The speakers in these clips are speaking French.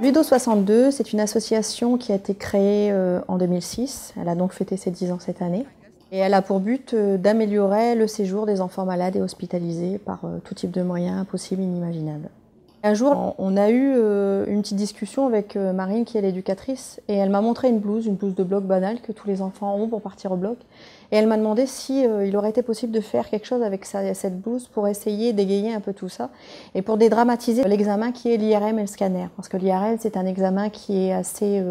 Ludo62, c'est une association qui a été créée euh, en 2006. Elle a donc fêté ses 10 ans cette année. Et elle a pour but euh, d'améliorer le séjour des enfants malades et hospitalisés par euh, tout type de moyens possibles et inimaginables. Un jour, on a eu euh, une petite discussion avec euh, Marine, qui est l'éducatrice, et elle m'a montré une blouse, une blouse de bloc banale que tous les enfants ont pour partir au bloc. Et elle m'a demandé si euh, il aurait été possible de faire quelque chose avec cette blouse pour essayer d'égayer un peu tout ça et pour dédramatiser l'examen qui est l'IRM et le scanner. Parce que l'IRM, c'est un examen qui est assez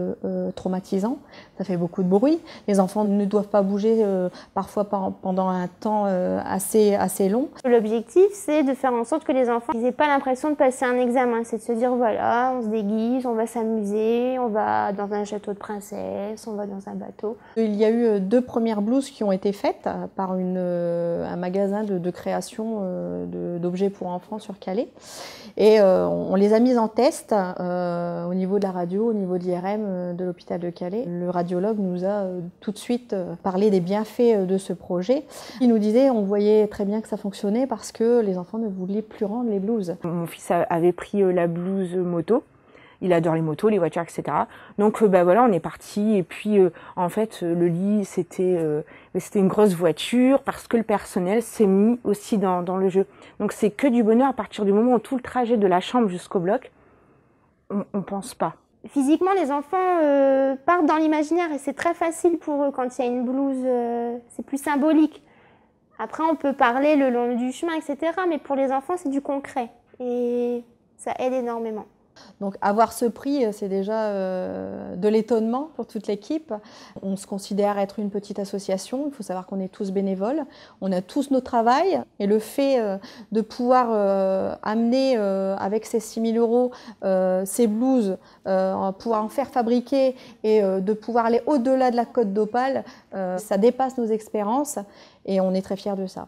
traumatisant, ça fait beaucoup de bruit. Les enfants ne doivent pas bouger parfois pendant un temps assez, assez long. L'objectif, c'est de faire en sorte que les enfants n'aient pas l'impression de passer un un examen, c'est de se dire voilà, on se déguise, on va s'amuser, on va dans un château de princesse, on va dans un bateau. Il y a eu euh, deux premières blouses qui ont été faites euh, par une, euh, un magasin de, création d'objets pour enfants sur Calais. Et on, les a mises en test au niveau de la radio, au niveau de l'IRM de l'hôpital de Calais. Le radiologue nous a tout de suite parlé des bienfaits de ce projet. Il nous disait on voyait très bien que ça fonctionnait parce que les enfants ne voulaient plus rendre les blouses. Mon fils avait pris euh, la blouse euh, moto. Il adore les motos, les voitures, etc. Donc ben voilà, on est parti. Et puis en fait, le lit c'était c'était une grosse voiture parce que le personnel s'est mis aussi dans, le jeu. Donc c'est que du bonheur à partir du moment où tout le trajet de la chambre jusqu'au bloc, on, on pense pas physiquement, les enfants partent dans l'imaginaire et c'est très facile pour eux quand il y a une blouse, c'est plus symbolique. Après, on peut parler le long du chemin, etc. Mais pour les enfants, c'est du concret. Et ça aide énormément. Donc avoir ce prix, euh, c'est déjà euh, de l'étonnement pour toute l'équipe. On se considère être une petite association, il faut savoir qu'on est tous bénévoles, on a tous nos travail et le fait euh, de pouvoir amener avec ces 6 000 euros ces blouses, pouvoir en faire fabriquer et de pouvoir aller au-delà de la côte d'Opale, ça dépasse nos expériences et on est très fiers de ça.